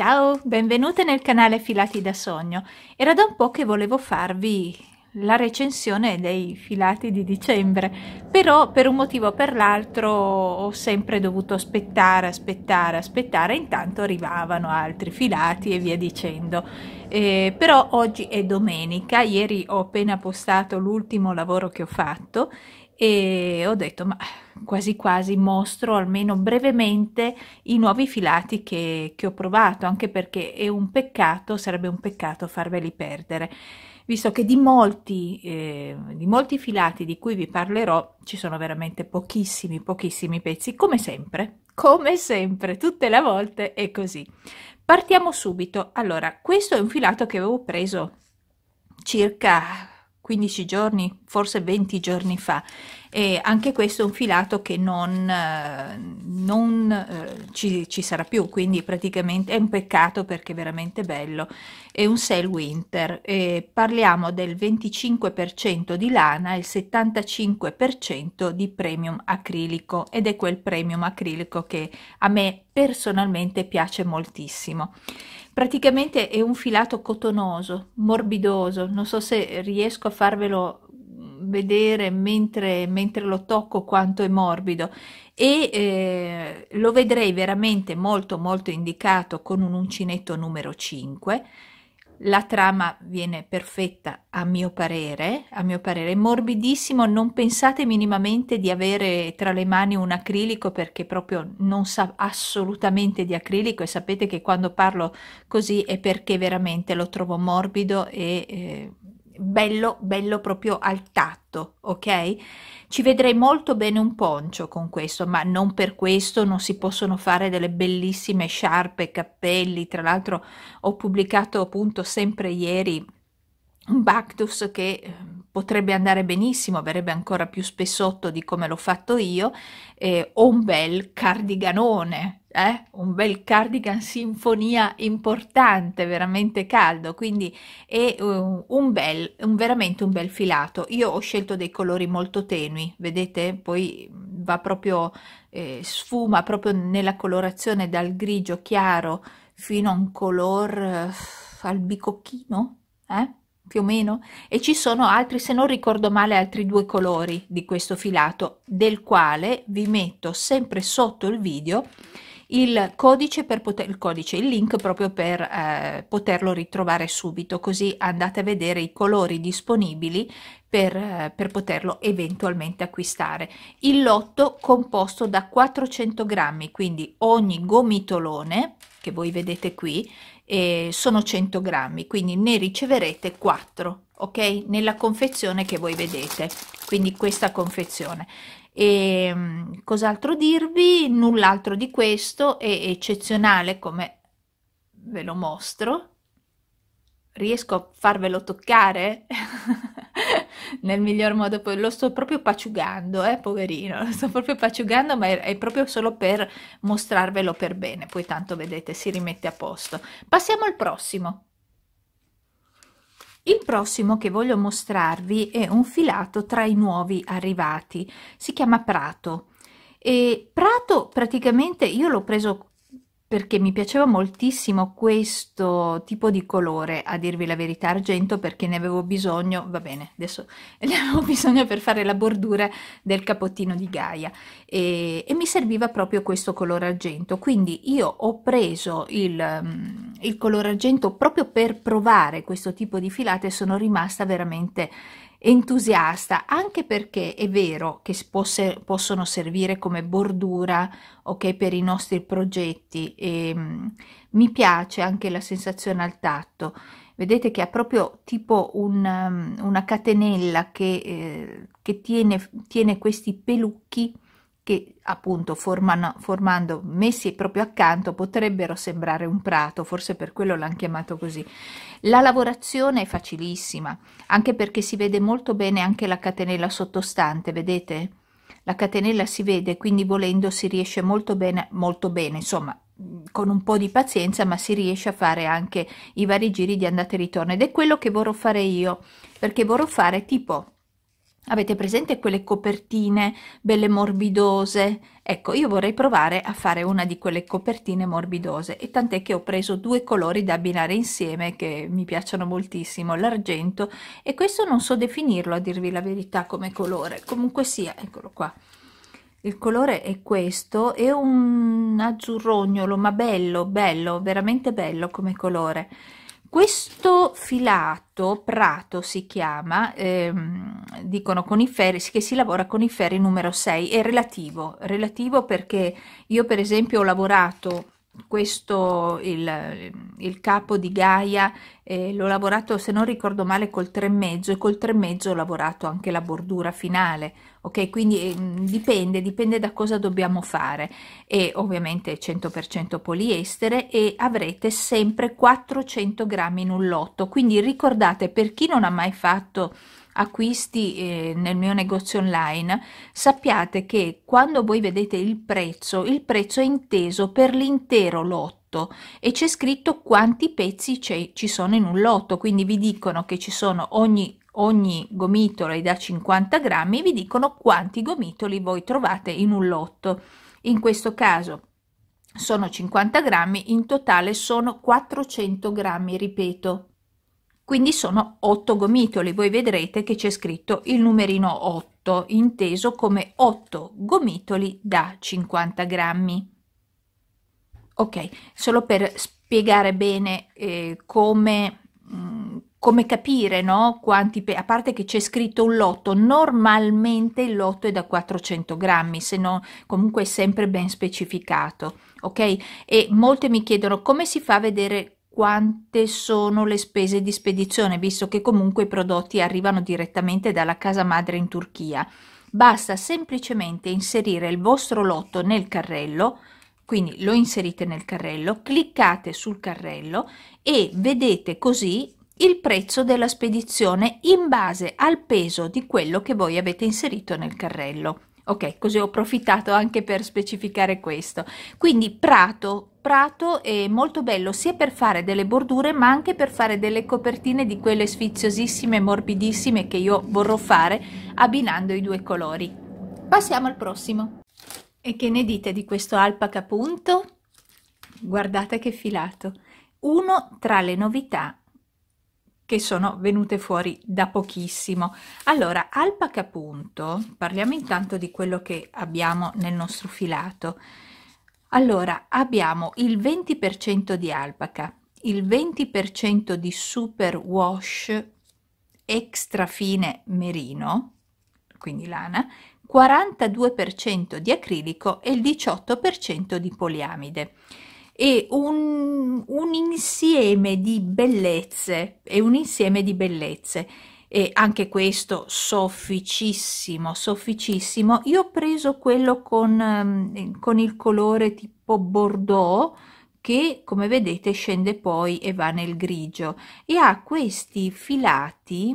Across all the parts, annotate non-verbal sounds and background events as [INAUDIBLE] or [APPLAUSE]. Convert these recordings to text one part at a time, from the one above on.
Ciao, benvenute nel canale Filati da Sogno. Era da un po' che volevo farvi la recensione dei filati di dicembre, però per un motivo o per l'altro ho sempre dovuto aspettare, aspettare, aspettare, intanto arrivavano altri filati e via dicendo. Eh, però oggi è domenica, ieri ho appena postato l'ultimo lavoro che ho fatto e ho detto ma quasi quasi mostro almeno brevemente i nuovi filati che, che ho provato anche perché è un peccato sarebbe un peccato farveli perdere visto che di molti, eh, di molti filati di cui vi parlerò ci sono veramente pochissimi pochissimi pezzi come sempre come sempre tutte le volte è così partiamo subito allora questo è un filato che avevo preso circa 15 giorni, forse 20 giorni fa. E anche questo è un filato che non, eh, non eh, ci, ci, sarà più, quindi praticamente è un peccato perché è veramente bello. È un sell winter, e parliamo del 25% di lana e il 75% di premium acrilico ed è quel premium acrilico che a me personalmente piace moltissimo praticamente è un filato cotonoso, morbidoso, non so se riesco a farvelo vedere mentre, mentre lo tocco quanto è morbido e eh, lo vedrei veramente molto molto indicato con un uncinetto numero 5 la trama viene perfetta a mio parere, a mio parere morbidissimo, non pensate minimamente di avere tra le mani un acrilico perché proprio non sa assolutamente di acrilico e sapete che quando parlo così è perché veramente lo trovo morbido e eh, bello bello proprio al tatto ok ci vedrei molto bene un poncio con questo ma non per questo non si possono fare delle bellissime sciarpe cappelli tra l'altro ho pubblicato appunto sempre ieri un Bactus che ehm, potrebbe andare benissimo, verrebbe ancora più spessotto di come l'ho fatto io, eh, o un bel cardiganone, eh? un bel cardigan sinfonia importante, veramente caldo, quindi è eh, un bel, un, veramente un bel filato. Io ho scelto dei colori molto tenui, vedete? Poi va proprio, eh, sfuma proprio nella colorazione dal grigio chiaro fino a un color eh, al bicocchino, eh? più o meno, e ci sono altri, se non ricordo male, altri due colori di questo filato, del quale vi metto sempre sotto il video il codice, per poter, il, codice il link proprio per eh, poterlo ritrovare subito, così andate a vedere i colori disponibili per, eh, per, poterlo eventualmente acquistare. Il lotto composto da 400 grammi, quindi ogni gomitolone che voi vedete qui eh, sono 100 grammi, quindi ne riceverete 4, ok? Nella confezione che voi vedete, quindi questa confezione. E mm, cos'altro dirvi? Null'altro di questo, è eccezionale come ve lo mostro. Riesco a farvelo toccare [LAUGHS] nel miglior modo, Poi lo sto proprio paciugando, eh, poverino, lo sto proprio paciugando, ma è, è proprio solo per mostrarvelo per bene, poi tanto vedete si rimette a posto. Passiamo al prossimo. Il prossimo che voglio mostrarvi è un filato tra i nuovi arrivati, si chiama Prato. E Prato praticamente io l'ho preso perché mi piaceva moltissimo questo tipo di colore, a dirvi la verità, argento, perché ne avevo bisogno, va bene, adesso [LAUGHS] ne avevo bisogno per fare la bordura del capottino di Gaia e, e mi serviva proprio questo colore argento, quindi io ho preso il, mm, il colore argento proprio per provare questo tipo di filate e sono rimasta veramente entusiasta, anche perché è vero che posse, possono servire come bordura ok per i nostri progetti e ehm, mh, mi piace anche la sensazione al tatto. Vedete che ha proprio tipo un, um, una catenella che, eh, che tiene, tiene questi pelucchi che appunto formano, formando messi proprio accanto potrebbero sembrare un prato, forse per quello l'hanno chiamato così. La lavorazione è facilissima, anche perché si vede molto bene anche la catenella sottostante, vedete? La catenella si vede, quindi volendo si riesce molto bene, molto bene, insomma, con un po' di pazienza, ma si riesce a fare anche i vari giri di andata e ritorno ed è quello che vorrò fare io, perché vorrò fare tipo Avete presente quelle copertine belle morbidose? Ecco, io vorrei provare a fare una di quelle copertine morbidose e tant'è che ho preso due colori da abbinare insieme che mi piacciono moltissimo, l'argento e questo non so definirlo a dirvi la verità come colore, comunque sia, eccolo qua. Il colore è questo, è un azzurrognolo ma bello, bello, veramente bello come colore questo filato, prato si chiama, ehm, dicono coniferi, che si lavora con i ferri numero 6, è relativo, relativo perché io per esempio ho lavorato questo il, il, capo di Gaia eh, l'ho lavorato se non ricordo male col 3,5 e col 3 mezzo ho lavorato anche la bordura finale ok? Quindi mh, mm, dipende, dipende da cosa dobbiamo fare e ovviamente 100% poliestere e avrete sempre 400 grammi in un lotto, quindi ricordate per chi non ha mai fatto acquisti eh, nel mio negozio online, sappiate che quando voi vedete il prezzo, il prezzo è inteso per l'intero lotto e c'è scritto quanti pezzi ci sono in un lotto, quindi vi dicono che ci sono ogni ogni gomitolo è da 50 grammi, vi dicono quanti gomitoli voi trovate in un lotto. In questo caso sono 50 grammi, in totale sono 400 grammi, ripeto. Quindi sono 8 gomitoli, voi vedrete che c'è scritto il numerino 8, inteso come 8 gomitoli da 50 grammi. Ok, solo per spiegare bene eh, come mh, mm, come capire, no? Quanti pe- a parte che c'è scritto un lotto, normalmente il lotto è da 400 grammi, se no comunque è sempre ben specificato, ok? E molte mi chiedono come si fa a vedere quante sono le spese di spedizione, visto che comunque i prodotti arrivano direttamente dalla casa madre in Turchia. Basta semplicemente inserire il vostro lotto nel carrello, quindi lo inserite nel carrello, cliccate sul carrello e vedete così il prezzo della spedizione in base al peso di quello che voi avete inserito nel carrello. Ok, così ho approfittato anche per specificare questo. Quindi prato, prato è molto bello sia per fare delle bordure ma anche per fare delle copertine di quelle sfiziosissime, morbidissime che io vorrò fare abbinando i due colori. Passiamo al prossimo. E che ne dite di questo alpaca punto? Guardate che filato! Uno tra le novità che sono venute fuori da pochissimo. Allora, al pacapunto, parliamo intanto di quello che abbiamo nel nostro filato. Allora, abbiamo il 20% di alpaca, il 20% di super wash extra fine merino, quindi lana, 42% di acrilico e il 18% di poliamide e un, un insieme di bellezze, e un insieme di bellezze e anche questo sofficissimo sofficissimo io ho preso quello con, ehm, con il colore tipo bordeaux che come vedete scende poi e va nel grigio e ha questi filati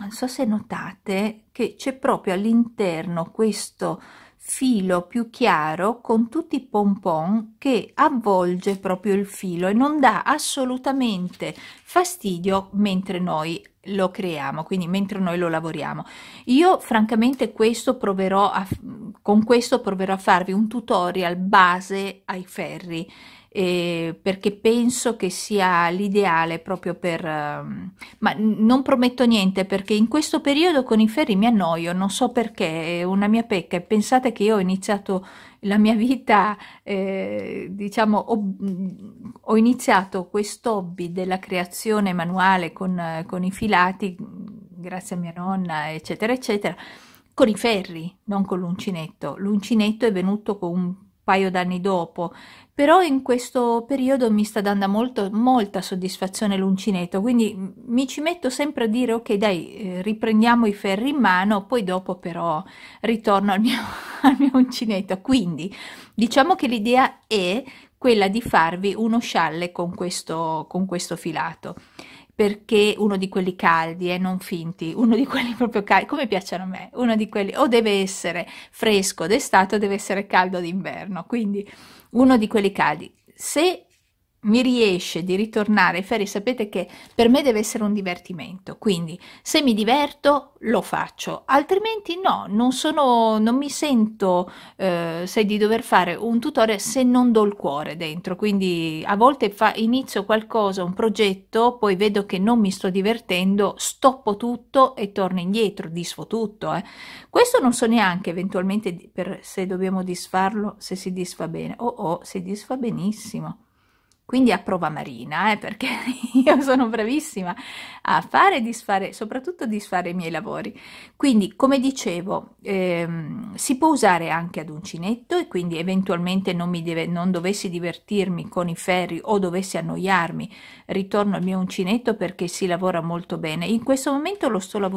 non so se notate che c'è proprio all'interno questo filo più chiaro con tutti i pompon che avvolge proprio il filo e non dà assolutamente fastidio mentre noi lo creiamo quindi mentre noi lo lavoriamo io francamente questo proverò a, con questo proverò a farvi un tutorial base ai ferri eh, perché penso che sia l'ideale proprio per... Um, ma non prometto niente perché in questo periodo con i ferri mi annoio, non so perché, è una mia pecca pensate che io ho iniziato la mia vita, eh, diciamo, ho, ho iniziato questo hobby della creazione manuale con, con i filati, grazie a mia nonna, eccetera, eccetera, con i ferri, non con l'uncinetto. L'uncinetto è venuto con un paio d'anni dopo, però in questo periodo mi sta dando molto, molta soddisfazione l'uncinetto, quindi mi ci metto sempre a dire ok dai eh, riprendiamo i ferri in mano, poi dopo però ritorno al mio, [LAUGHS] al mio uncinetto, quindi diciamo che l'idea è quella di farvi uno scialle con questo, con questo filato perché uno di quelli caldi e eh, non finti, uno di quelli [LAUGHS] proprio caldi, come piacciono a me, uno di quelli o deve essere fresco d'estate o deve essere caldo d'inverno, quindi uno di quelli caldi. Se mi riesce di ritornare ai ferie, sapete che per me deve essere un divertimento, quindi se mi diverto lo faccio, altrimenti no, non, sono, non mi sento eh, se di dover fare un tutorial se non do il cuore dentro, quindi a volte fa, inizio qualcosa, un progetto, poi vedo che non mi sto divertendo, stoppo tutto e torno indietro, disfo tutto. Eh. Questo non so neanche eventualmente per, se dobbiamo disfarlo, se si disfa bene, o oh, oh, si disfa benissimo quindi a prova marina, eh, perché [LAUGHS] io sono bravissima a fare e disfare, soprattutto a disfare i miei lavori. Quindi, come dicevo, ehm, si può usare anche ad uncinetto e quindi eventualmente non, mi deve, non dovessi divertirmi con i ferri o dovessi annoiarmi, ritorno al mio uncinetto perché si lavora molto bene. In questo momento lo sto lavorando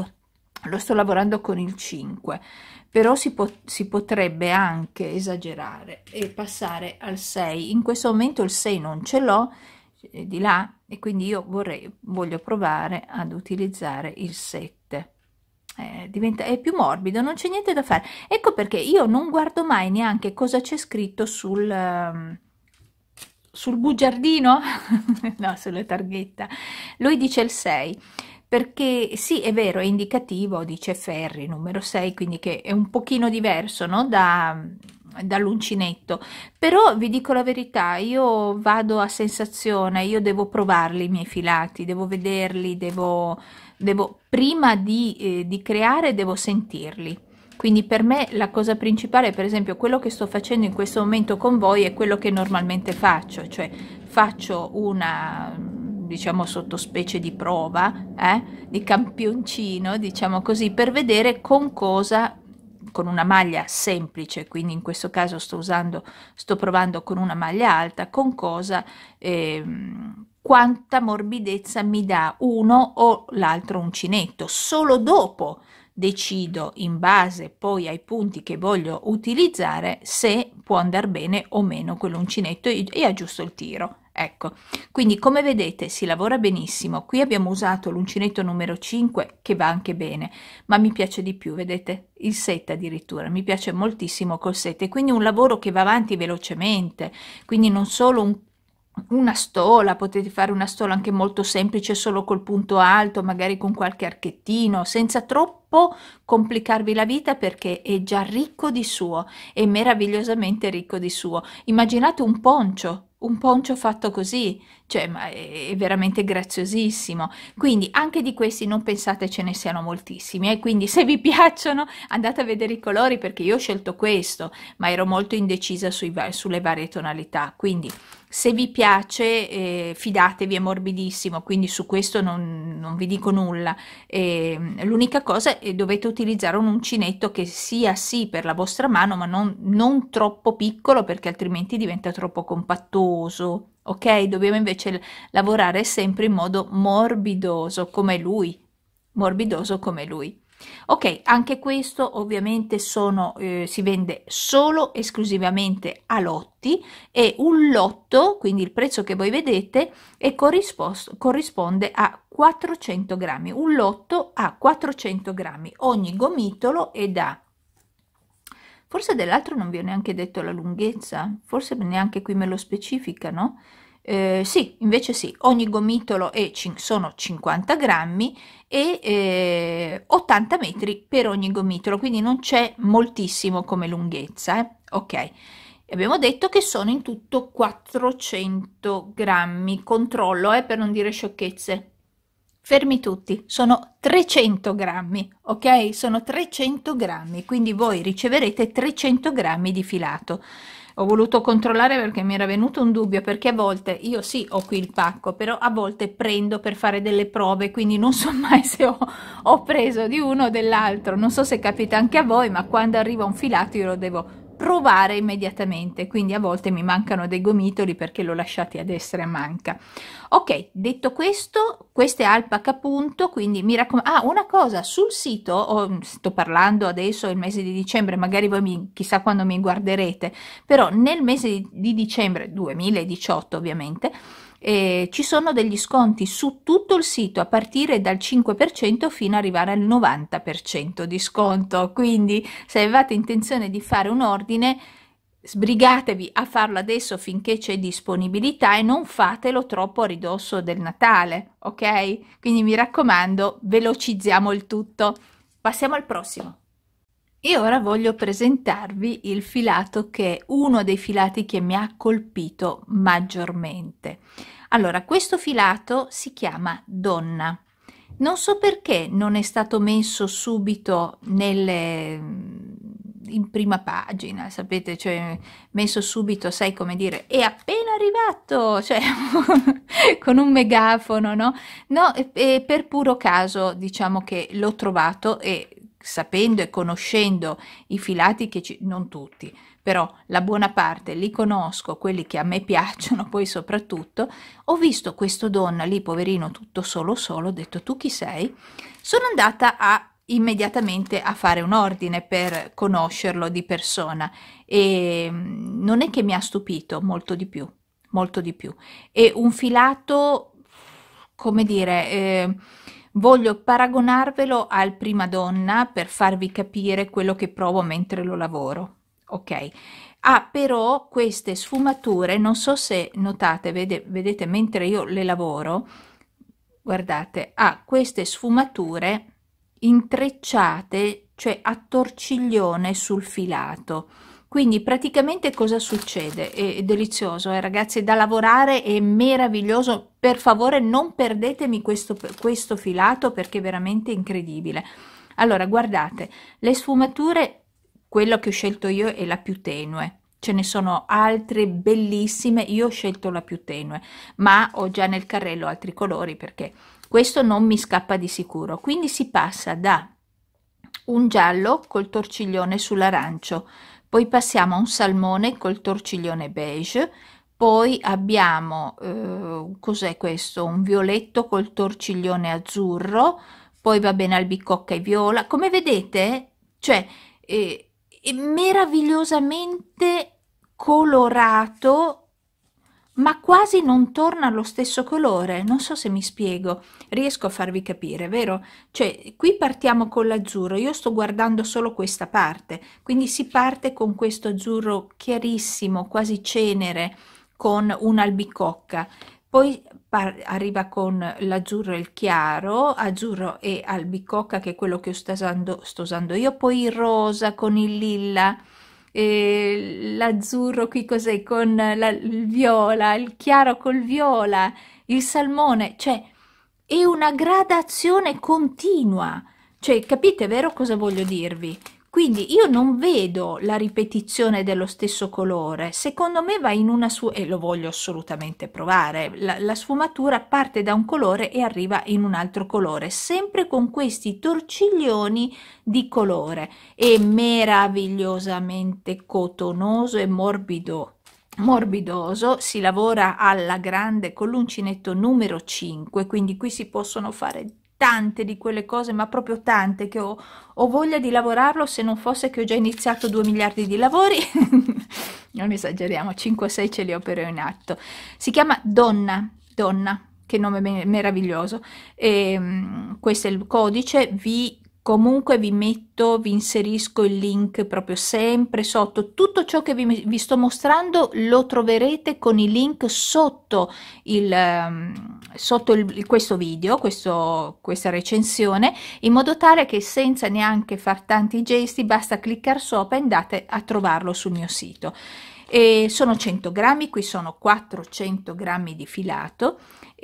lo sto lavorando con il 5 però si, po si, potrebbe anche esagerare e passare al 6 in questo momento il 6 non ce l'ho eh, di là e quindi io vorrei voglio provare ad utilizzare il 7 eh, diventa è più morbido non c'è niente da fare ecco perché io non guardo mai neanche cosa c'è scritto sul um, sul bugiardino [LAUGHS] no sulla targhetta lui dice il 6 perché sì, è vero, è indicativo, dice Ferri, numero 6, quindi che è un pochino diverso no? da, dall'uncinetto, però vi dico la verità, io vado a sensazione, io devo provarli i miei filati, devo vederli, devo, devo prima di, eh, di creare devo sentirli. Quindi per me la cosa principale, per esempio, quello che sto facendo in questo momento con voi è quello che normalmente faccio, cioè faccio una diciamo sottospecie di prova, eh? di campioncino, diciamo così, per vedere con cosa con una maglia semplice, quindi in questo caso sto usando sto provando con una maglia alta, con cosa eh, quanta morbidezza mi dà uno o l'altro uncinetto. Solo dopo decido in base poi ai punti che voglio utilizzare se può andare bene o meno quell'uncinetto e aggiusto il tiro. Ecco, quindi come vedete si lavora benissimo, qui abbiamo usato l'uncinetto numero 5 che va anche bene, ma mi piace di più, vedete, il set addirittura, mi piace moltissimo col set, e quindi un lavoro che va avanti velocemente, quindi non solo un una stola, potete fare una stola anche molto semplice solo col punto alto, magari con qualche archettino, senza troppo complicarvi la vita perché è già ricco di suo, è meravigliosamente ricco di suo. Immaginate un poncio un poncio fatto così, cioè ma è veramente graziosissimo. Quindi anche di questi non pensate ce ne siano moltissimi e eh? quindi se vi [LAUGHS] piacciono andate a vedere i colori perché io ho scelto questo, ma ero molto indecisa sui, sulle varie tonalità, quindi se vi piace, eh, fidatevi, è morbidissimo, quindi su questo non, non vi dico nulla. Eh, l'unica cosa è che dovete utilizzare un uncinetto che sia sì per la vostra mano, ma non, non troppo piccolo perché altrimenti diventa troppo compattoso. Ok, dobbiamo invece lavorare sempre in modo morbidoso come lui, morbidoso come lui ok anche questo ovviamente sono eh, si vende solo esclusivamente a lotti e un lotto quindi il prezzo che voi vedete è corrisposto corrisponde a 400 grammi un lotto a 400 grammi ogni gomitolo è da forse dell'altro non vi ho neanche detto la lunghezza forse neanche qui me lo specificano eh, sì, invece sì, ogni gomitolo è, sono 50 grammi e eh, 80 metri per ogni gomitolo, quindi non c'è moltissimo come lunghezza, eh? ok? abbiamo detto che sono in tutto 400 grammi, controllo eh, per non dire sciocchezze. Fermi tutti, sono 300 grammi, ok? Sono 300 grammi, quindi voi riceverete 300 grammi di filato ho voluto controllare perché mi era venuto un dubbio perché a volte io sì ho qui il pacco però a volte prendo per fare delle prove quindi non so [LAUGHS] mai se ho, ho preso di uno o dell'altro non so se capita anche a voi ma quando arriva un filato io lo devo provare immediatamente, quindi a volte mi mancano dei gomitoli perché l'ho lasciati ad essere a manca. Ok, detto questo, è alpaca punto, quindi mi raccomando, ah una cosa, sul sito, oh, sto parlando adesso il mese di dicembre, magari voi mi, chissà quando mi guarderete, però nel mese di dicembre 2018 ovviamente, eh, ci sono degli sconti su tutto il sito a partire dal 5% fino ad arrivare al 90% di sconto. Quindi se avete intenzione di fare un ordine, sbrigatevi a farlo adesso finché c'è disponibilità e non fatelo troppo a ridosso del Natale, ok? Quindi mi raccomando, velocizziamo il tutto. Passiamo al prossimo. E ora voglio presentarvi il filato che è uno dei filati che mi ha colpito maggiormente. Allora, questo filato si chiama donna. Non so perché non è stato messo subito nelle, mm, in prima pagina, sapete, cioè messo subito, sai come dire, è appena arrivato, cioè [LAUGHS] con un megafono, no? No, e, e per puro caso diciamo che l'ho trovato e sapendo e conoscendo i filati che ci, non tutti, però la buona parte li conosco, quelli che a me piacciono [LAUGHS] poi soprattutto, ho visto questo donna lì, poverino, tutto solo solo, ho detto tu chi sei? Sono andata a immediatamente a fare un ordine per conoscerlo di persona e mm, non è che mi ha stupito molto di più, molto di più. È un filato, come dire, eh, voglio paragonarvelo al prima donna per farvi capire quello che provo mentre lo lavoro ok ha ah, però queste sfumature non so se notate vede, vedete mentre io le lavoro guardate ha ah, queste sfumature intrecciate cioè a torciglione sul filato quindi praticamente cosa succede è, è delizioso eh, ragazzi da lavorare è meraviglioso per favore non perdetemi questo, questo filato perché è veramente incredibile allora guardate le sfumature quella che ho scelto io è la più tenue ce ne sono altre bellissime io ho scelto la più tenue ma ho già nel carrello altri colori perché questo non mi scappa di sicuro quindi si passa da un giallo col torciglione sull'arancio poi passiamo a un salmone col torciglione beige poi abbiamo eh, cos'è questo un violetto col torciglione azzurro poi va bene albicocca e viola come vedete cioè eh, meravigliosamente colorato ma quasi non torna allo stesso colore non so se mi spiego riesco a farvi capire vero cioè qui partiamo con l'azzurro io sto guardando solo questa parte quindi si parte con questo azzurro chiarissimo quasi cenere con un'albicocca poi arriva con l'azzurro e il chiaro, azzurro e albicocca che è quello che sto usando, sto usando io, poi il rosa con il lilla, l'azzurro qui cos'è con la, il viola, il chiaro col viola, il salmone, cioè è una gradazione continua, cioè capite vero cosa voglio dirvi? Quindi io non vedo la ripetizione dello stesso colore, secondo me va in una sua, e lo voglio assolutamente provare, la, la sfumatura parte da un colore e arriva in un altro colore, sempre con questi torciglioni di colore. È meravigliosamente cotonoso e morbido morbidoso, si lavora alla grande con l'uncinetto numero 5, quindi qui si possono fare tante di quelle cose, ma proprio tante, che ho, ho, voglia di lavorarlo se non fosse che ho già iniziato 2 miliardi di lavori, [LAUGHS] non esageriamo, 5 o 6 ce li ho opero in atto. Si chiama Donna, Donna, che nome meraviglioso, e, ehm, questo è il codice vi Comunque vi metto, vi inserisco il link proprio sempre sotto. Tutto ciò che vi, vi sto mostrando lo troverete con i link sotto, il, ehm, sotto il, questo video, questo, questa recensione, in modo tale che senza neanche far tanti gesti basta cliccare sopra e andate a trovarlo sul mio sito. E sono 100 grammi, qui sono 400 grammi di filato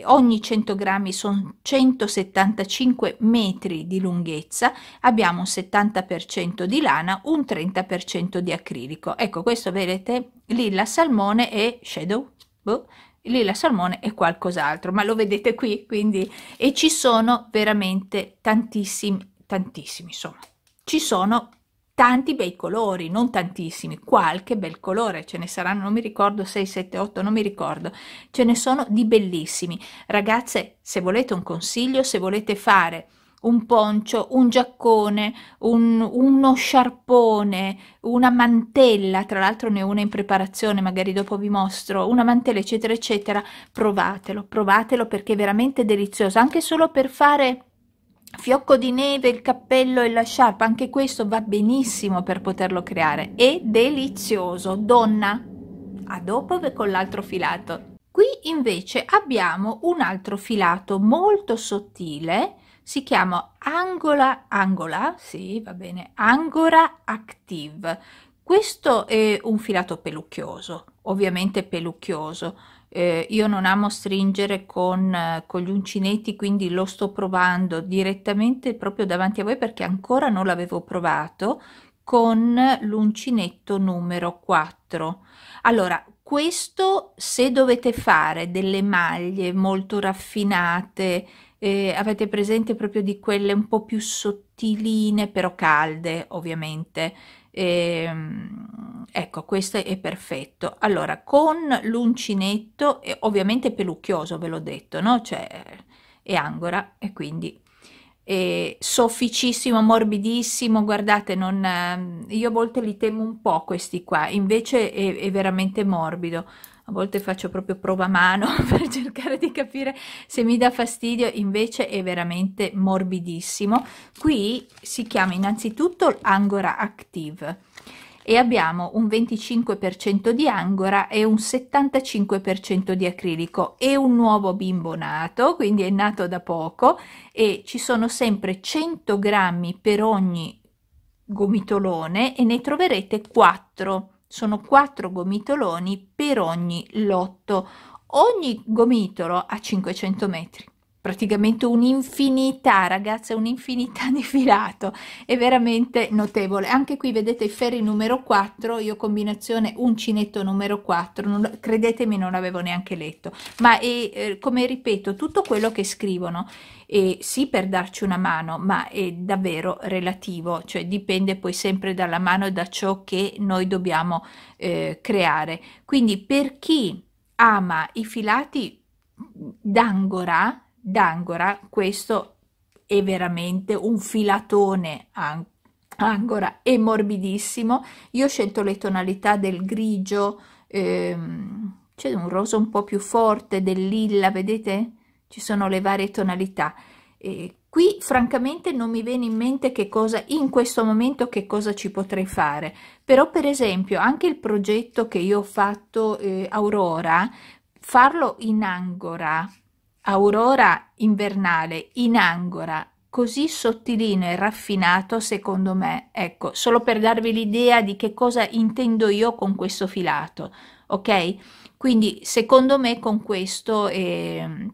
ogni 100 grammi sono 175 metri di lunghezza, abbiamo un 70% di lana, un 30% di acrilico. Ecco, questo vedete, lilla salmone e shadow, boh, lilla salmone e qualcos'altro, ma lo vedete qui, quindi, e ci sono veramente tantissimi, tantissimi, insomma, ci sono tanti bei colori, non tantissimi, qualche bel colore, ce ne saranno, non mi ricordo, 6, 7, 8, non mi ricordo, ce ne sono di bellissimi. Ragazze, se volete un consiglio, se volete fare un poncio, un giaccone, un, uno sciarpone, una mantella, tra l'altro ne ho una in preparazione, magari dopo vi mostro, una mantella eccetera eccetera, provatelo, provatelo perché è veramente delizioso, anche solo per fare fiocco di neve, il cappello e la sciarpa, anche questo va benissimo per poterlo creare, è delizioso, donna! A dopo con l'altro filato. Qui invece abbiamo un altro filato molto sottile, si chiama Angola, Angola, sì, va bene, Angora Active. Questo è un filato pelucchioso, ovviamente pelucchioso, eh, io non amo stringere con, eh, con, gli uncinetti quindi lo sto provando direttamente proprio davanti a voi perché ancora non l'avevo provato con l'uncinetto numero 4 allora questo se dovete fare delle maglie molto raffinate eh, avete presente proprio di quelle un po più sottiline però calde ovviamente ehm, ecco questo è perfetto allora con l'uncinetto ovviamente pelucchioso ve l'ho detto no cioè è angora e quindi è sofficissimo morbidissimo guardate non ehm, io a volte li temo un po questi qua invece è, è veramente morbido a volte faccio proprio prova mano [LAUGHS] per cercare di capire se mi dà fastidio, invece è veramente morbidissimo. Qui si chiama innanzitutto Angora Active e abbiamo un 25% di angora e un 75% di acrilico e un nuovo bimbo nato quindi è nato da poco e ci sono sempre 100 grammi per ogni gomitolone e ne troverete 4 sono 4 gomitoloni per ogni lotto ogni gomitolo a 500 metri praticamente un'infinità, ragazze, un'infinità di filato, è veramente notevole. Anche qui vedete i ferri numero 4, io combinazione uncinetto numero 4, non, credetemi non l'avevo neanche letto, ma è, eh, come ripeto, tutto quello che scrivono è sì per darci una mano, ma è davvero relativo, cioè dipende poi sempre dalla mano e da ciò che noi dobbiamo eh, creare. Quindi per chi ama i filati d'angora, d'Angora, questo è veramente un filatone Angora, e morbidissimo. Io ho scelto le tonalità del grigio, ehm, c'è un rosa un po' più forte, del lilla, vedete? Ci sono le varie tonalità. Eh, qui francamente non mi viene in mente che cosa in questo momento che cosa ci potrei fare però per esempio anche il progetto che io ho fatto eh, aurora farlo in angora aurora invernale in angora così sottilino e raffinato secondo me ecco solo per darvi l'idea di che cosa intendo io con questo filato ok quindi secondo me con questo eh,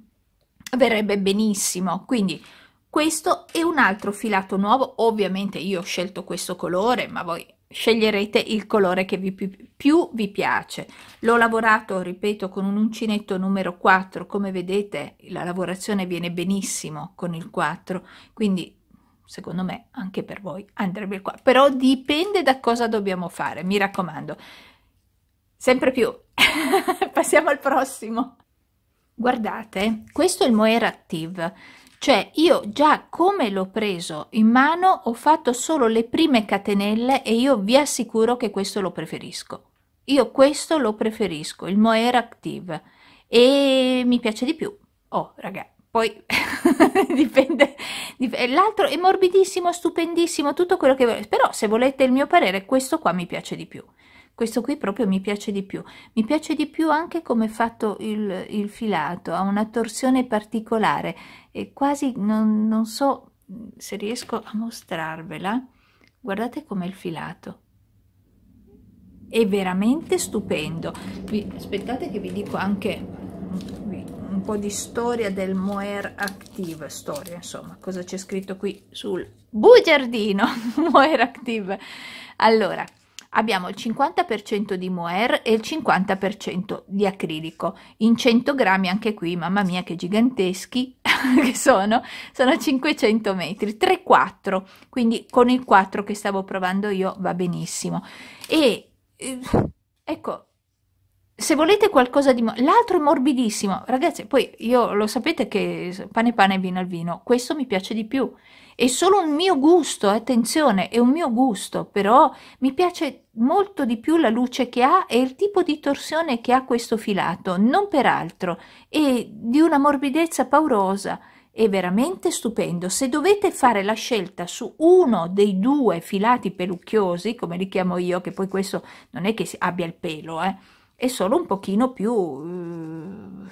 verrebbe benissimo quindi questo è un altro filato nuovo ovviamente io ho scelto questo colore ma voi sceglierete il colore che vi più, vi piace l'ho lavorato ripeto con un uncinetto numero 4 come vedete la lavorazione viene benissimo con il 4 quindi secondo me anche per voi andrebbe qua 4 però dipende da cosa dobbiamo fare mi raccomando sempre più [LAUGHS] passiamo al prossimo guardate questo è il mohair active cioè io già come l'ho preso in mano ho fatto solo le prime catenelle e io vi assicuro che questo lo preferisco. Io questo lo preferisco, il Moer Active e mi piace di più. Oh ragazzi, poi [LAUGHS] dipende, dipende. l'altro è morbidissimo, stupendissimo, tutto quello che volete, però se volete il mio parere questo qua mi piace di più questo qui proprio mi piace di più mi piace di più anche come è fatto il, il filato ha una torsione particolare e quasi non, non so mm, se riesco a mostrarvela guardate come il filato è veramente stupendo vi, aspettate che vi dico anche mm, un po' di storia del Moer Active, storia insomma, cosa c'è scritto qui sul bugiardino [LAUGHS] Moer Active. Allora, abbiamo il 50% di mohair e il 50% di acrilico in 100 grammi anche qui mamma mia che giganteschi [LAUGHS] che sono sono 500 metri 3 4 quindi con il 4 che stavo provando io va benissimo e eh, ecco se volete qualcosa di l'altro è morbidissimo ragazzi poi io lo sapete che pane pane vino al vino questo mi piace di più è solo un mio gusto, attenzione, è un mio gusto, però mi piace molto di più la luce che ha e il tipo di torsione che ha questo filato, non per altro, è di una morbidezza paurosa. È veramente stupendo. Se dovete fare la scelta su uno dei due filati pelucchiosi, come li chiamo io, che poi questo non è che abbia il pelo, eh, è solo un pochino più... Uh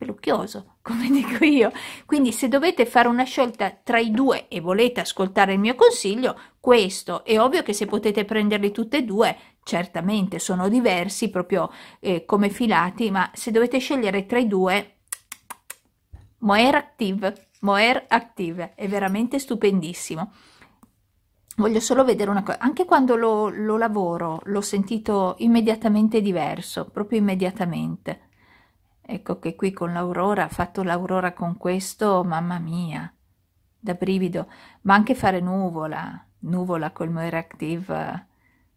pelucchioso, [LAUGHS] come dico io. Quindi se dovete fare una scelta tra i due e volete ascoltare il mio consiglio, questo è ovvio che se potete prenderli tutti e due, certamente sono diversi proprio eh, come filati, ma se dovete scegliere tra i due, Moer Active, Moer Active, è veramente stupendissimo voglio solo vedere una cosa, anche quando lo, lo lavoro l'ho sentito immediatamente diverso, proprio immediatamente. Ecco che qui con l'aurora fatto l'aurora con questo, mamma mia, da brivido, ma anche fare nuvola, nuvola col Moira Active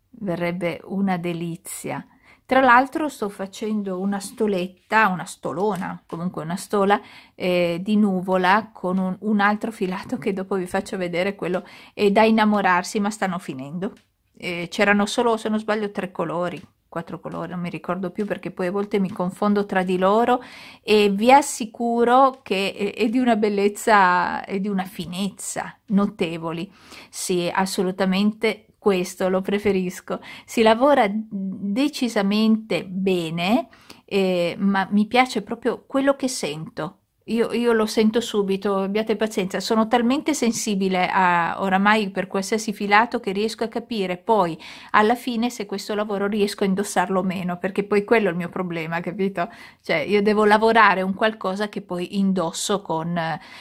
verrebbe una delizia. Tra l'altro sto facendo una stoletta, una stolona, comunque una stola eh, di nuvola con un, un, altro filato che dopo vi faccio vedere, quello è da innamorarsi, ma stanno finendo. Eh, c'erano solo, se non sbaglio, tre colori, quattro colori, non mi ricordo più perché poi a volte mi confondo tra di loro e vi assicuro che è, di una bellezza e di una finezza notevoli. Sì, assolutamente questo lo preferisco. Si lavora decisamente bene, eh, ma mi piace proprio quello che sento io, io, lo sento subito, abbiate pazienza, sono talmente sensibile a, oramai per qualsiasi filato che riesco a capire poi alla fine se questo lavoro riesco a indossarlo o meno, perché poi quello è il mio problema, capito? Cioè io devo lavorare un qualcosa che poi indosso con...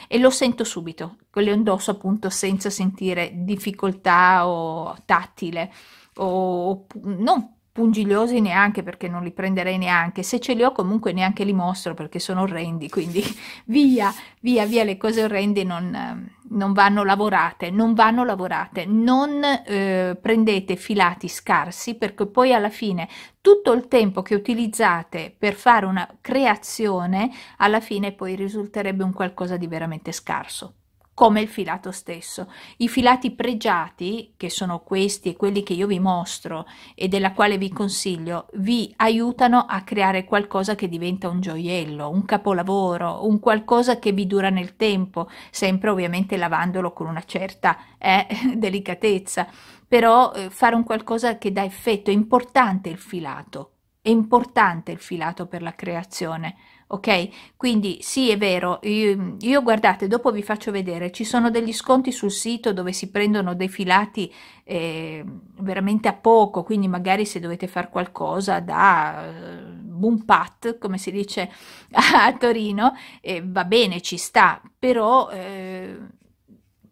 e lo sento subito, quello indosso appunto senza sentire difficoltà o tattile o, o non pungigliosi neanche perché non li prenderei neanche, se ce li ho comunque neanche li mostro perché sono orrendi, quindi [LAUGHS] via, via, via, le cose orrende non, non vanno lavorate, non vanno lavorate, non eh, prendete filati scarsi perché poi alla fine tutto il tempo che utilizzate per fare una creazione alla fine poi risulterebbe un qualcosa di veramente scarso come il filato stesso. I filati pregiati, che sono questi e quelli che io vi mostro e della quale vi consiglio, vi aiutano a creare qualcosa che diventa un gioiello, un capolavoro, un qualcosa che vi dura nel tempo, sempre ovviamente lavandolo con una certa eh, [LAUGHS] delicatezza, però eh, fare un qualcosa che dà effetto, è importante il filato, è importante il filato per la creazione ok? Quindi sì, è vero, io, io, guardate, dopo vi faccio vedere, ci sono degli sconti sul sito dove si prendono dei filati eh, veramente a poco, quindi magari se dovete fare qualcosa da eh, boom pat, come si dice [LAUGHS] a, Torino, eh, va bene, ci sta, però... Eh,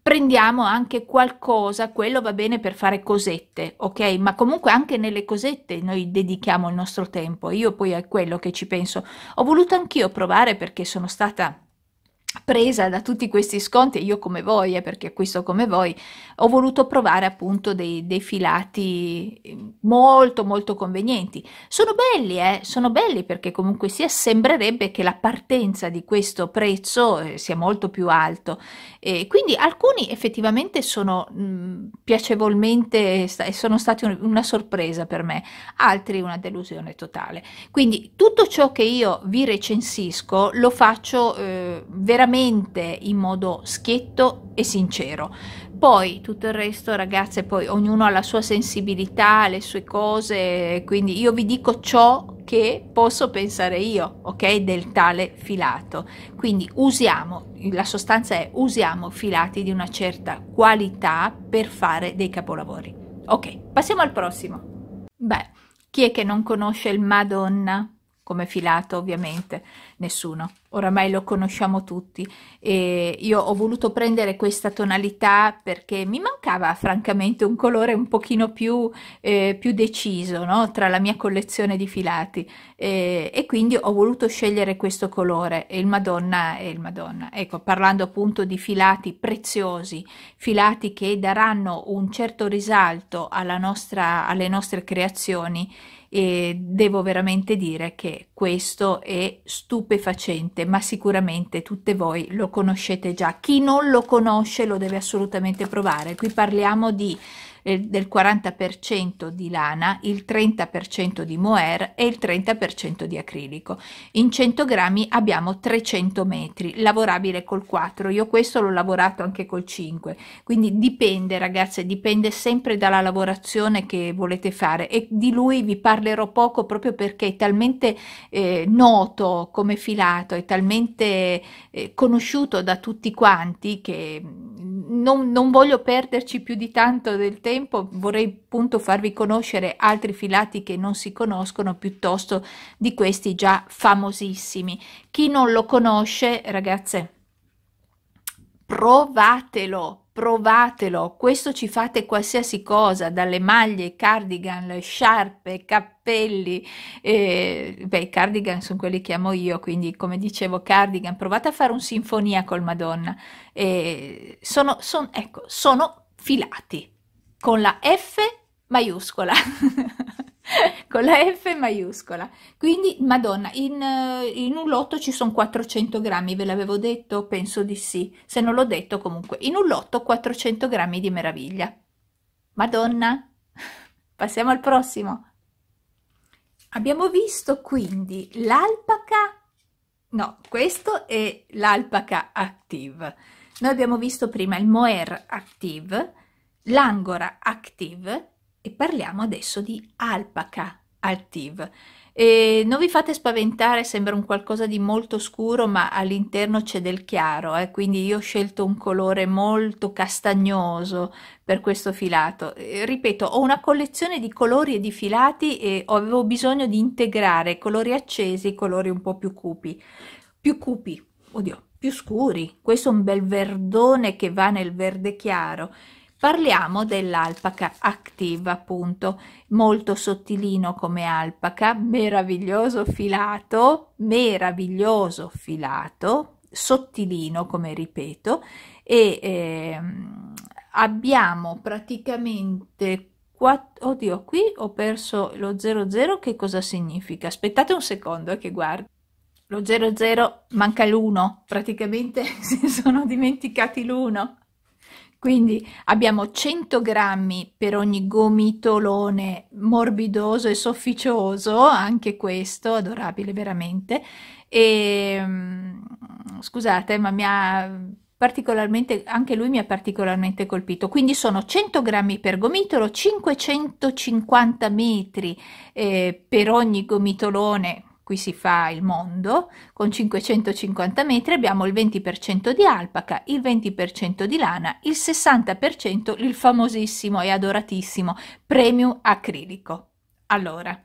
prendiamo anche qualcosa, quello va bene per fare cosette, ok? Ma comunque anche nelle cosette noi dedichiamo il nostro tempo, io poi è quello che ci penso. Ho voluto anch'io provare perché sono stata presa da tutti questi sconti, io come voi, eh, perché acquisto come voi, ho voluto provare appunto dei, dei filati ehm, molto molto convenienti. Sono belli, eh? sono belli perché comunque sia sembrerebbe che la partenza di questo prezzo eh, sia molto più alto. E quindi alcuni effettivamente sono mh, mm, piacevolmente, sta sono stati un una sorpresa per me, altri una delusione totale. Quindi tutto ciò che io vi recensisco lo faccio eh, veramente veramente in modo schietto e sincero. Poi tutto il resto, ragazze, poi ognuno ha la sua sensibilità, le sue cose, quindi io vi dico ciò che posso pensare io, ok, del tale filato. Quindi usiamo, la sostanza è usiamo filati di una certa qualità per fare dei capolavori. Ok, passiamo al prossimo. Beh, chi è che non conosce il Madonna? come filato ovviamente nessuno oramai lo conosciamo tutti e io ho voluto prendere questa tonalità perché mi mancava francamente un colore un pochino più, eh, più deciso no? tra la mia collezione di filati e, e quindi ho voluto scegliere questo colore e il Madonna e il Madonna ecco parlando appunto di filati preziosi filati che daranno un certo risalto nostra, alle nostre creazioni e devo veramente dire che questo è stupefacente, ma sicuramente tutte voi lo conoscete già. Chi non lo conosce lo deve assolutamente provare. Qui parliamo di eh, del 40% di lana, il 30% di mohair e il 30% di acrilico. In 100 grammi abbiamo 300 metri, lavorabile col 4, io questo l'ho lavorato anche col 5, quindi dipende ragazze, dipende sempre dalla lavorazione che volete fare e di lui vi parlerò poco proprio perché è talmente eh, noto come filato, è talmente eh, conosciuto da tutti quanti che mm, non, non, voglio perderci più di tanto del tempo, vorrei appunto farvi conoscere altri filati che non si conoscono piuttosto di questi già famosissimi. Chi non lo conosce, ragazze, provatelo, provatelo, questo ci fate qualsiasi cosa, dalle maglie, cardigan, sciarpe, cappelli, cappelli, eh, beh i cardigan sono quelli che amo io, quindi come dicevo cardigan, provate a fare un sinfonia col Madonna, eh, sono, son, ecco, sono filati con la F maiuscola. [LAUGHS] con la F maiuscola. Quindi, madonna, in, in un lotto ci sono 400 grammi, ve l'avevo detto? Penso di sì. Se non l'ho detto, comunque, in un lotto 400 grammi di meraviglia. Madonna, [LAUGHS] passiamo al prossimo. Abbiamo visto quindi l'alpaca, no, questo è l'alpaca active. Noi abbiamo visto prima il moer active, l'angora active e parliamo adesso di alpaca active. E non vi fate spaventare, sembra un qualcosa di molto scuro, ma all'interno c'è del chiaro, eh? quindi io ho scelto un colore molto castagnoso per questo filato. E, ripeto, ho una collezione di colori e di filati e avevo bisogno di integrare colori accesi, colori un po' più cupi, più cupi, oddio, più scuri. Questo è un bel verdone che va nel verde chiaro Parliamo dell'alpaca active, appunto, molto sottilino come alpaca, meraviglioso filato, meraviglioso filato, sottilino come ripeto, e eh, abbiamo praticamente quattro, oddio qui ho perso lo 00, che cosa significa? Aspettate un secondo eh, che guardo lo 00 manca l'1, praticamente [LAUGHS] si sono dimenticati l'1. Quindi abbiamo 100 grammi per ogni gomitolone morbidoso e sofficioso, anche questo, adorabile veramente. E, mm, scusate, ma mi ha particolarmente, anche lui mi ha particolarmente colpito. Quindi sono 100 grammi per gomitolo, 550 metri eh, per ogni gomitolone qui si fa il mondo, con 550 metri abbiamo il 20% di alpaca, il 20% di lana, il 60% il famosissimo e adoratissimo premium acrilico. Allora,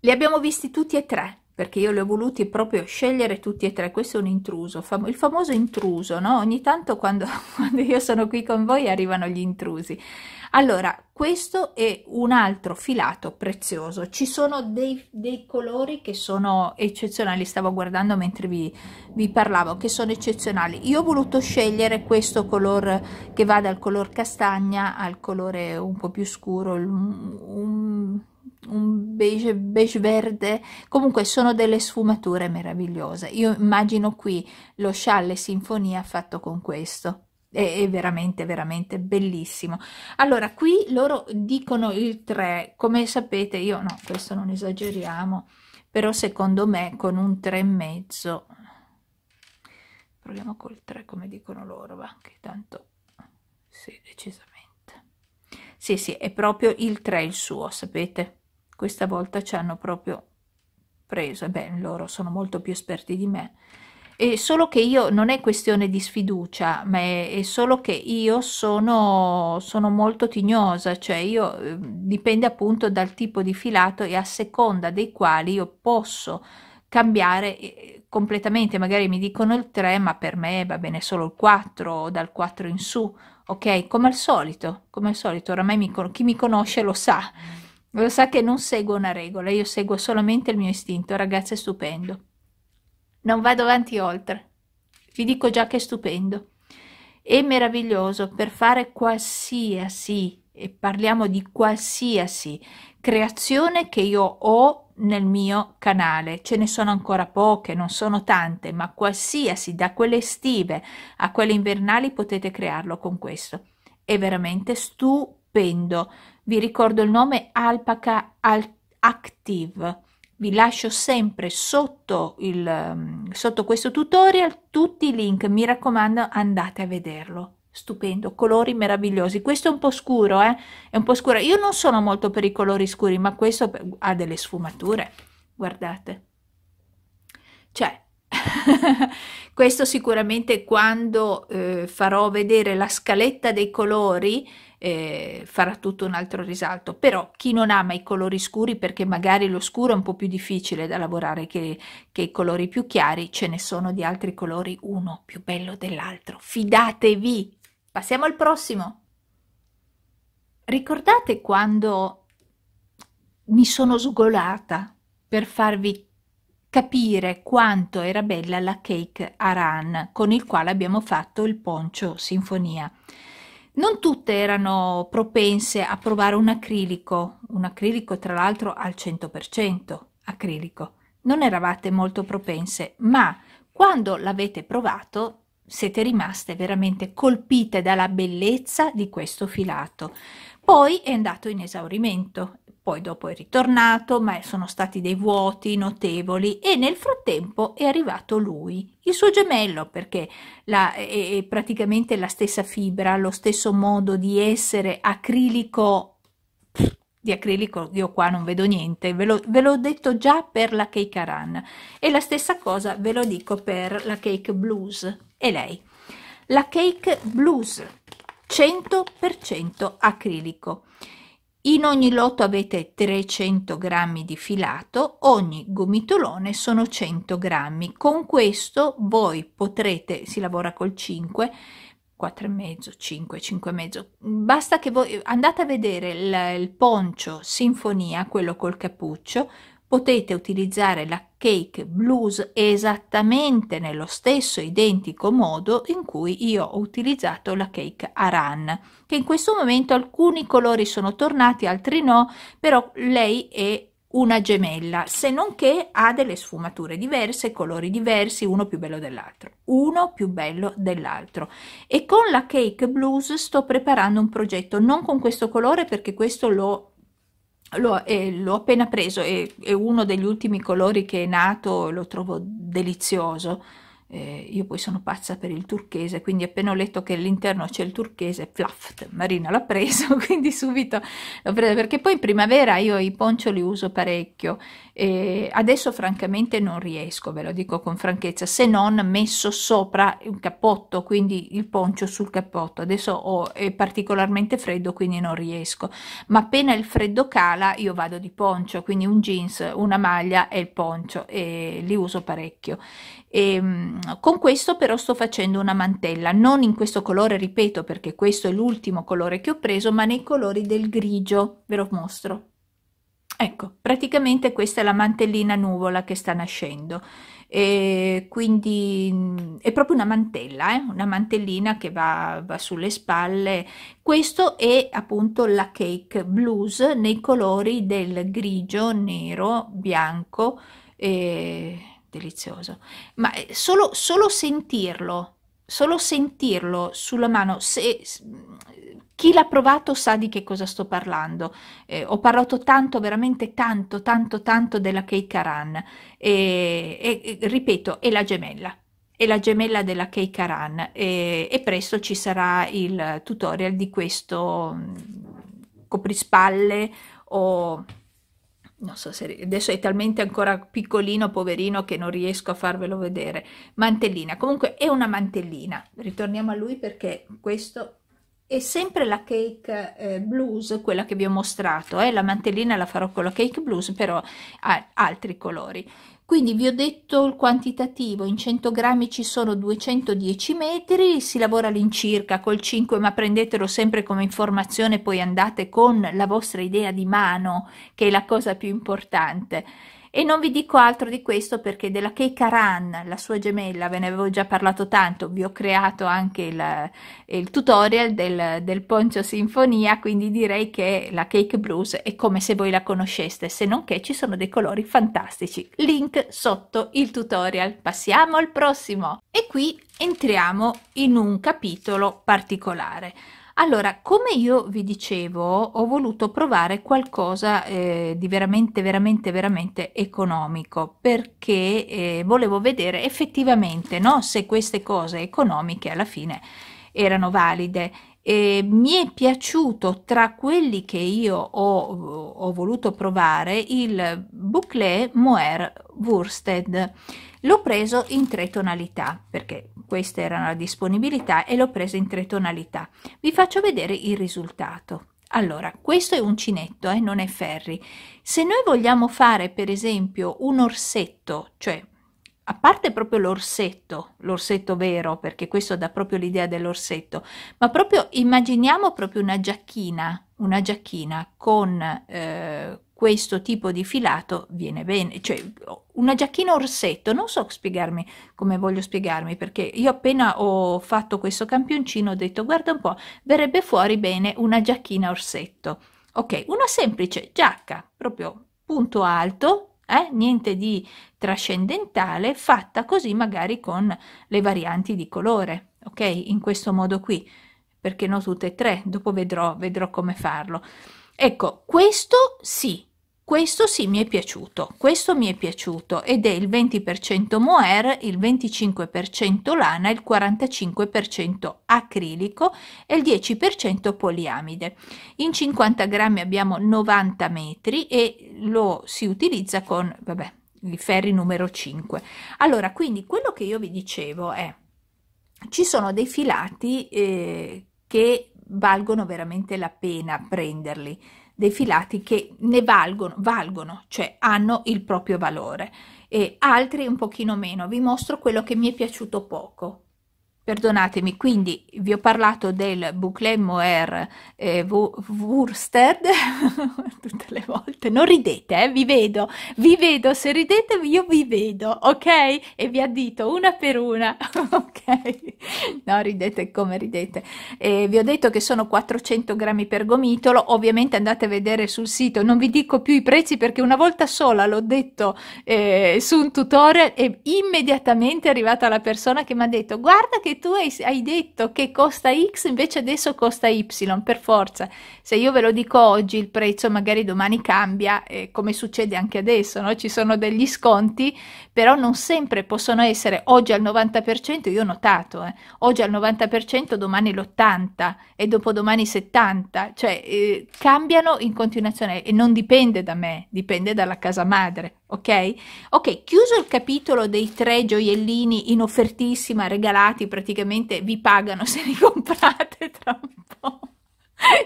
li abbiamo visti tutti e tre perché io li ho voluti proprio scegliere tutti e tre, questo è un intruso, fam il famoso intruso, no? Ogni tanto quando, [LAUGHS] quando, io sono qui con voi arrivano gli intrusi. Allora, questo è un altro filato prezioso, ci sono dei, dei colori che sono eccezionali, stavo guardando mentre vi, vi, parlavo, che sono eccezionali. Io ho voluto scegliere questo colore che va dal color castagna al colore un po' più scuro, un, un un beige, beige verde, comunque sono delle sfumature meravigliose. Io immagino qui lo scialle sinfonia fatto con questo. È, veramente veramente bellissimo allora qui loro dicono il 3 come sapete io no questo non esageriamo però secondo me con un 3 e mezzo proviamo col 3 come dicono loro va che tanto sì decisamente sì sì è proprio il 3 il suo sapete questa volta ci hanno proprio preso, beh loro sono molto più esperti di me, e solo che io non è questione di sfiducia, ma è, è solo che io sono, sono, molto tignosa, cioè io ehm, dipende appunto dal tipo di filato e a seconda dei quali io posso cambiare eh, completamente, magari mi dicono il 3, ma per me va bene solo il 4 o dal 4 in su, ok? Come al solito, come al solito, oramai mi, chi mi conosce lo sa lo sa che non seguo una regola, io seguo solamente il mio istinto, ragazzi è stupendo. Non vado avanti oltre, vi dico già che è stupendo. È meraviglioso per fare qualsiasi, e parliamo di qualsiasi, creazione che io ho nel mio canale. Ce ne sono ancora poche, non sono tante, ma qualsiasi, da quelle estive a quelle invernali potete crearlo con questo. È veramente stupendo vi ricordo il nome Alpaca Active. Vi lascio sempre sotto, il, mm, sotto questo tutorial tutti i link, mi raccomando andate a vederlo stupendo, colori meravigliosi. Questo è un po' scuro, eh? È un po' scuro. Io non sono molto per i colori scuri, ma questo ha delle sfumature. Guardate. Cioè, [LAUGHS] questo sicuramente quando eh, farò vedere la scaletta dei colori eh, farà tutto un altro risalto. Però chi non ama i colori scuri, perché magari lo scuro è un po' più difficile da lavorare che, che i colori più chiari, ce ne sono di altri colori, uno più bello dell'altro. Fidatevi! Passiamo al prossimo. Ricordate quando mi sono sgolata per farvi capire quanto era bella la cake Aran con il quale abbiamo fatto il poncio sinfonia. Non tutte erano propense a provare un acrilico, un acrilico tra l'altro al 100% acrilico. Non eravate molto propense, ma quando l'avete provato siete rimaste veramente colpite dalla bellezza di questo filato. Poi è andato in esaurimento poi dopo è ritornato, ma sono stati dei vuoti notevoli e nel frattempo è arrivato lui, il suo gemello, perché la, è, praticamente la stessa fibra, lo stesso modo di essere acrilico, di acrilico io qua non vedo niente, ve, lo, ve l'ho detto già per la Cake Run e la stessa cosa ve lo dico per la Cake Blues, e lei. La Cake Blues 100% acrilico. In ogni lotto avete 300 grammi di filato, ogni gomitolone sono 100 grammi. Con questo voi potrete, si lavora col 5, 4,5, 5, mezzo. Basta che voi andate a vedere il, il poncio Sinfonia, quello col cappuccio, potete utilizzare la cake blues esattamente nello stesso identico modo in cui io ho utilizzato la cake aran che in questo momento alcuni colori sono tornati altri no però lei è una gemella se non che ha delle sfumature diverse colori diversi uno più bello dell'altro uno più bello dell'altro e con la cake blues sto preparando un progetto non con questo colore perché questo lo L'ho, eh, l'ho, appena preso, è, è uno degli ultimi colori che è nato, lo trovo delizioso. Eh, io poi sono pazza per il turchese, quindi appena ho letto che all'interno c'è il turchese, flaft, Marina l'ha preso, [LAUGHS] quindi subito l'ho preso, perché poi in primavera io i poncio li uso parecchio, e adesso francamente non riesco, ve lo dico con franchezza, se non messo sopra un cappotto, quindi il poncio sul cappotto, adesso ho, è particolarmente freddo quindi non riesco, ma appena il freddo cala io vado di poncio, quindi un jeans, una maglia e il poncio, e li uso parecchio. E, ehm, Ehm, con questo però sto facendo una mantella, non in questo colore, ripeto, perché questo è l'ultimo colore che ho preso, ma nei colori del grigio, ve lo mostro. Ecco, praticamente questa è la mantellina nuvola che sta nascendo, e quindi mm, è proprio una mantella, eh? una mantellina che va, va sulle spalle. Questo è appunto la cake blues nei colori del grigio, nero, bianco e delizioso. Ma eh, solo, solo sentirlo, solo sentirlo sulla mano, se, se, chi l'ha provato sa di che cosa sto parlando. Eh, ho parlato tanto, veramente tanto, tanto, tanto della Cake Karan. E, e, ripeto, è la gemella. È la gemella della Cake Karan. E, e presto ci sarà il tutorial di questo mm, coprispalle o non so se adesso è talmente ancora piccolino, poverino, che non riesco a farvelo vedere. Mantellina, comunque è una mantellina. Ritorniamo a lui perché questo è sempre la cake eh, blues, quella che vi ho mostrato. Eh? La mantellina la farò con la cake blues, però ha altri colori quindi vi ho detto il quantitativo in 100 grammi ci sono 210 metri si lavora all'incirca col 5 ma prendetelo sempre come informazione poi andate con la vostra idea di mano che è la cosa più importante e non vi dico altro di questo perché della Keika Run, la sua gemella, ve ne avevo già parlato tanto, vi ho creato anche il, eh, il tutorial del, del, Poncio Sinfonia, quindi direi che la Cake Blues è come se voi la conosceste, se non che ci sono dei colori fantastici. Link sotto il tutorial. Passiamo al prossimo! E qui entriamo in un capitolo particolare. Allora, come io vi dicevo, ho voluto provare qualcosa eh, di veramente, veramente, veramente economico perché eh, volevo vedere effettivamente no, se queste cose economiche alla fine erano valide. E mi è piaciuto tra quelli che io ho, ho voluto provare il bouclé Moer Wursted l'ho preso in tre tonalità perché questa era la disponibilità e l'ho preso in tre tonalità vi faccio vedere il risultato allora questo è uncinetto e eh, non è ferri se noi vogliamo fare per esempio un orsetto cioè a parte proprio l'orsetto, l'orsetto vero, perché questo dà proprio l'idea dell'orsetto, ma proprio immaginiamo proprio una giacchina, una giacchina con, eh, questo tipo di filato viene bene, cioè una giacchina orsetto, non so spiegarmi come voglio spiegarmi perché io appena ho fatto questo campioncino ho detto guarda un po', verrebbe fuori bene una giacchina orsetto. Ok, una semplice giacca, proprio punto alto, eh? niente di trascendentale, fatta così magari con le varianti di colore, ok? In questo modo qui, perché no tutte e tre, dopo vedrò, vedrò come farlo. Ecco, questo sì, questo sì mi è piaciuto, questo mi è piaciuto ed è il 20% mohair, il 25% lana, il 45% acrilico e il 10% poliamide. In 50 grammi abbiamo 90 metri e lo si utilizza con, vabbè, i ferri numero 5. Allora, quindi quello che io vi dicevo è, ci sono dei filati eh, che valgono veramente la pena prenderli dei filati che ne valgono, valgono, cioè hanno il proprio valore e altri un pochino meno. Vi mostro quello che mi è piaciuto poco. Perdonatemi, quindi vi ho parlato del Bouclet Moer eh, Wursted [LAUGHS] tutte le volte. Non ridete, eh, vi vedo, vi vedo, se ridete io vi vedo, ok? E vi addito una per una, [LAUGHS] ok? No, ridete come ridete. Eh, vi ho detto che sono 400 grammi per gomitolo, ovviamente andate a vedere sul sito, non vi dico più i prezzi perché una volta sola l'ho detto eh, su un tutorial e immediatamente è arrivata la persona che mi ha detto guarda che tu hai, hai, detto che costa X invece adesso costa Y, per forza. Se io ve lo dico oggi il prezzo magari domani cambia, eh, come succede anche adesso, no? ci sono degli sconti, però non sempre possono essere oggi al 90%, io ho notato, eh, oggi al 90%, domani l'80% e dopodomani 70%, cioè eh, cambiano in continuazione e non dipende da me, dipende dalla casa madre ok? Ok, chiuso il capitolo dei tre gioiellini in offertissima, regalati, praticamente vi pagano se li [LAUGHS] comprate tra un po'.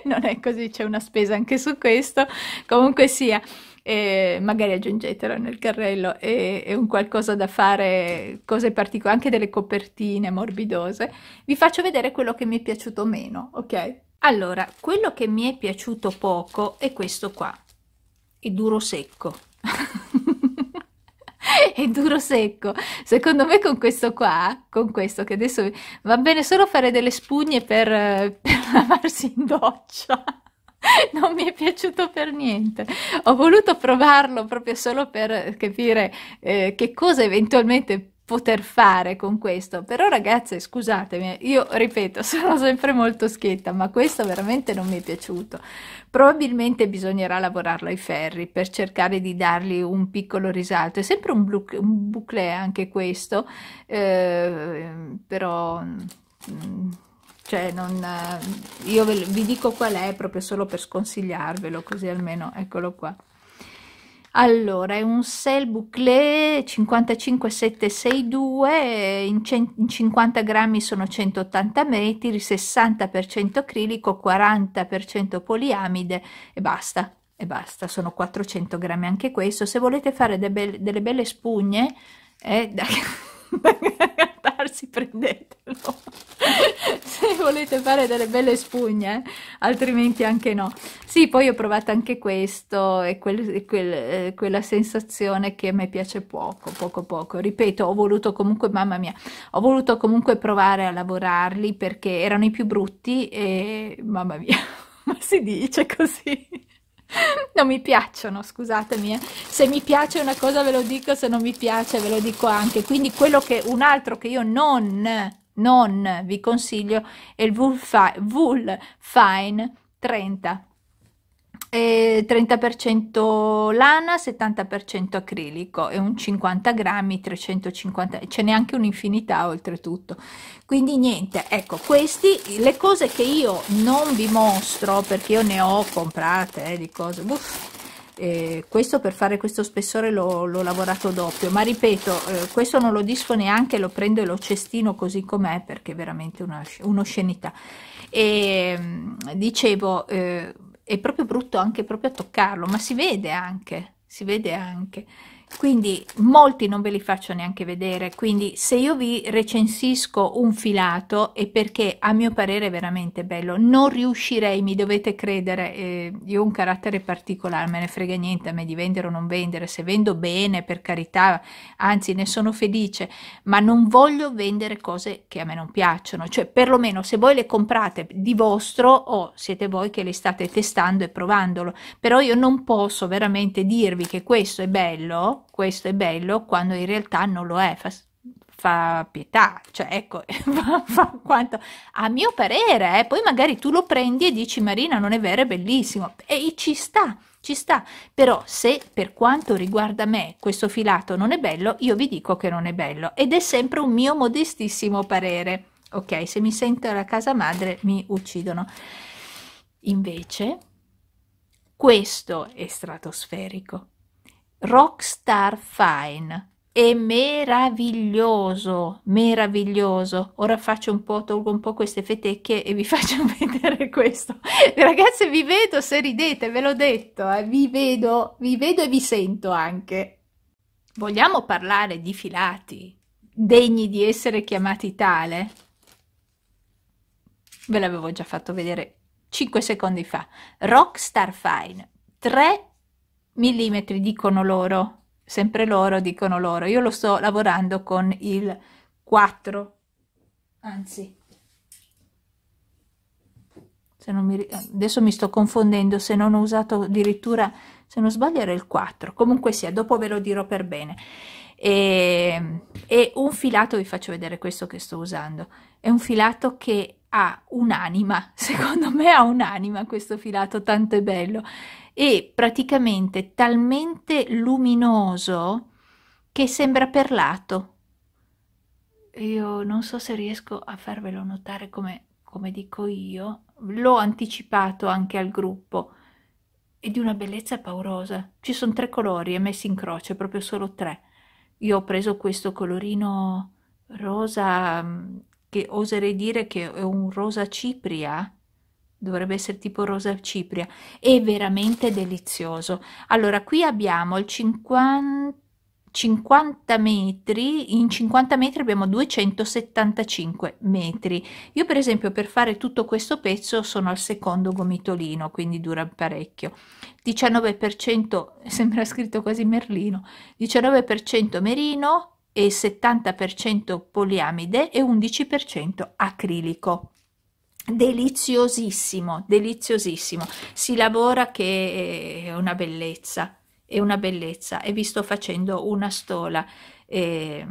Non è così, c'è una spesa anche su questo, comunque sia. Eh, magari aggiungetelo nel carrello, è, è un qualcosa da fare, cose particolari, anche delle copertine morbidose. Vi faccio vedere quello che mi è piaciuto meno, ok? Allora, quello che mi è piaciuto poco è questo qua, è duro secco. [LAUGHS] [LAUGHS] è duro secco. Secondo me con questo qua, con questo che adesso va bene solo fare delle spugne per, eh, [LAUGHS] per lavarsi in doccia. [LAUGHS] Non mi è piaciuto per niente. Ho voluto provarlo proprio solo per capire eh, che cosa eventualmente poter fare con questo. Però ragazze, scusatemi, io ripeto, [LAUGHS] sono sempre molto schietta, ma questo veramente non mi è piaciuto. Probabilmente bisognerà lavorarlo ai ferri per cercare di dargli un piccolo risalto. È sempre un, blu- un bouclé anche questo, eh, però... Mm, cioè non, eh, io ve, vi dico qual è proprio solo per sconsigliarvelo così almeno eccolo qua allora, è un Sel Bouclé 55762, in, in 50 grammi sono 180 metri, 60% acrilico, 40% poliamide e basta. E basta, sono 400 grammi anche questo. Se volete fare de be delle belle spugne, eh, [LAUGHS] guardarsi [LAUGHS] prendetelo [LAUGHS] se volete fare delle belle spugne altrimenti anche no sì poi ho provato anche questo e, quel, quel, eh, quella sensazione che a me piace poco poco poco ripeto ho voluto comunque mamma mia ho voluto comunque provare a lavorarli perché erano i più brutti e mamma mia [LAUGHS] ma si dice così [LAUGHS] non mi piacciono, scusatemi, eh. se mi piace una cosa ve lo dico, se non mi piace ve lo dico anche, quindi quello che un altro che io non, non vi consiglio è il Wool Fine 30 30% lana, 70% acrilico e un 50 grammi, 350, ce n'è anche un'infinità oltretutto. Quindi niente, ecco, queste le cose che io non vi mostro perché io ne ho comprate eh, di cose, uff, eh, questo per fare questo spessore l'ho lavorato doppio ma ripeto eh, questo non lo disfo neanche lo prendo e lo cestino così com'è perché è veramente un'oscenità e ehm, dicevo eh, è proprio brutto anche proprio a toccarlo, ma si vede anche, si vede anche quindi molti non ve li faccio neanche vedere quindi se io vi recensisco un filato è perché a mio parere è veramente bello non riuscirei mi dovete credere eh, io ho un carattere particolare me ne frega niente a me di vendere o non vendere se vendo bene per carità anzi ne sono felice ma non voglio vendere cose che a me non piacciono cioè perlomeno se voi le comprate di vostro o siete voi che le state testando e provandolo però io non posso veramente dirvi che questo è bello questo è bello, quando in realtà non lo è, fa, fa pietà, cioè ecco, [LAUGHS] fa, fa quanto, a mio parere, eh, poi magari tu lo prendi e dici Marina non è vero, è bellissimo, e ci sta, ci sta, però se per quanto riguarda me questo filato non è bello, io vi dico che non è bello, ed è sempre un mio modestissimo parere, ok, se mi sento alla casa madre mi uccidono. Invece, questo è stratosferico. Rockstar Fine. È meraviglioso, meraviglioso. Ora faccio un po', tolgo un po' queste fetecchie e vi [LAUGHS] faccio vedere questo. Ragazze, vi vedo se ridete, ve l'ho detto, eh. vi vedo, vi vedo e vi sento anche. Vogliamo parlare di filati degni di essere chiamati tale? Ve l'avevo già fatto vedere 5 secondi fa. Rockstar Fine, tre millimetri dicono loro, sempre loro dicono loro. Io lo sto lavorando con il 4, anzi, mi, adesso mi sto confondendo se non ho usato addirittura, se non sbaglio era il 4, comunque sia, dopo ve lo dirò per bene. E, ehm, e un filato, vi faccio vedere questo che sto usando, è un filato che ha un'anima, [LAUGHS] secondo me ha un'anima questo filato, tanto è bello e praticamente talmente luminoso che sembra perlato. Io non so se riesco a farvelo notare come, come dico io, l'ho anticipato anche al gruppo, è di una bellezza paurosa. Ci sono tre colori e messi in croce, proprio solo tre. Io ho preso questo colorino rosa mm, che oserei dire che è un rosa cipria dovrebbe essere tipo rosa cipria, è veramente delizioso. Allora, qui abbiamo il 50, 50 metri, in 50 metri abbiamo 275 metri. Io per esempio per fare tutto questo pezzo sono al secondo gomitolino, quindi dura parecchio. 19% [LAUGHS] sembra scritto quasi merlino, 19% merino e 70% poliamide e 11% acrilico deliziosissimo, deliziosissimo. Si lavora che è una bellezza, è una bellezza e vi sto facendo una stola. Eh,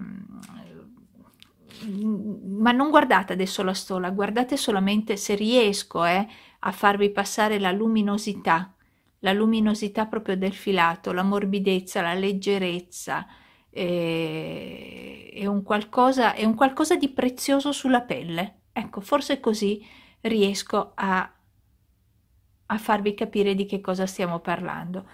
ma non guardate adesso la stola, guardate solamente se riesco eh, a farvi passare la luminosità, la luminosità proprio del filato, la morbidezza, la leggerezza, eh, è, un qualcosa, è un qualcosa di prezioso sulla pelle. Ecco, forse così riesco a, a farvi capire di che cosa stiamo parlando.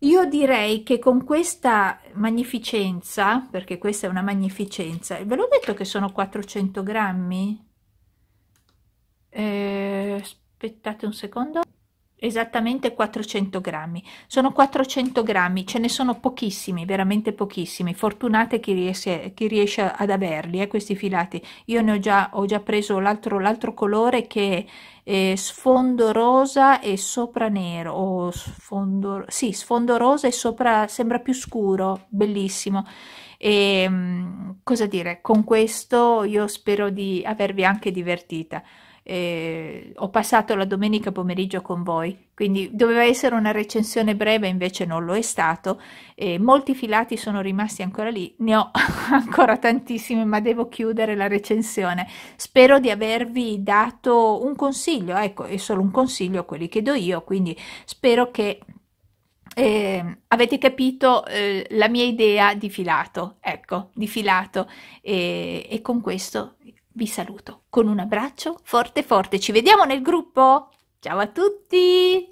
Io direi che con questa magnificenza, perché questa è una magnificenza, ve l'ho detto che sono 400 grammi? Eh, aspettate un secondo esattamente 400 grammi. Sono 400 grammi, ce ne sono pochissimi, veramente pochissimi. Fortunate chi riesce, chi riesce ad averli, eh, questi filati. Io ne ho già, ho già preso l'altro, l'altro colore che è sfondo rosa e sopra nero, o sfondo, sì, sfondo rosa e sopra sembra più scuro, bellissimo. E ehm, cosa dire, con questo io spero di avervi anche divertita eh, ho passato la domenica pomeriggio con voi, quindi doveva essere una recensione breve, invece non lo è stato. Eh, molti filati sono rimasti ancora lì, ne ho [LAUGHS] ancora tantissimi, ma devo chiudere la recensione. Spero di avervi dato un consiglio, ecco, è solo un consiglio, quelli che do io, quindi spero che eh, avete capito eh, la mia idea di filato, ecco, di filato e, e con questo vi saluto con un abbraccio forte forte. Ci vediamo nel gruppo. Ciao a tutti!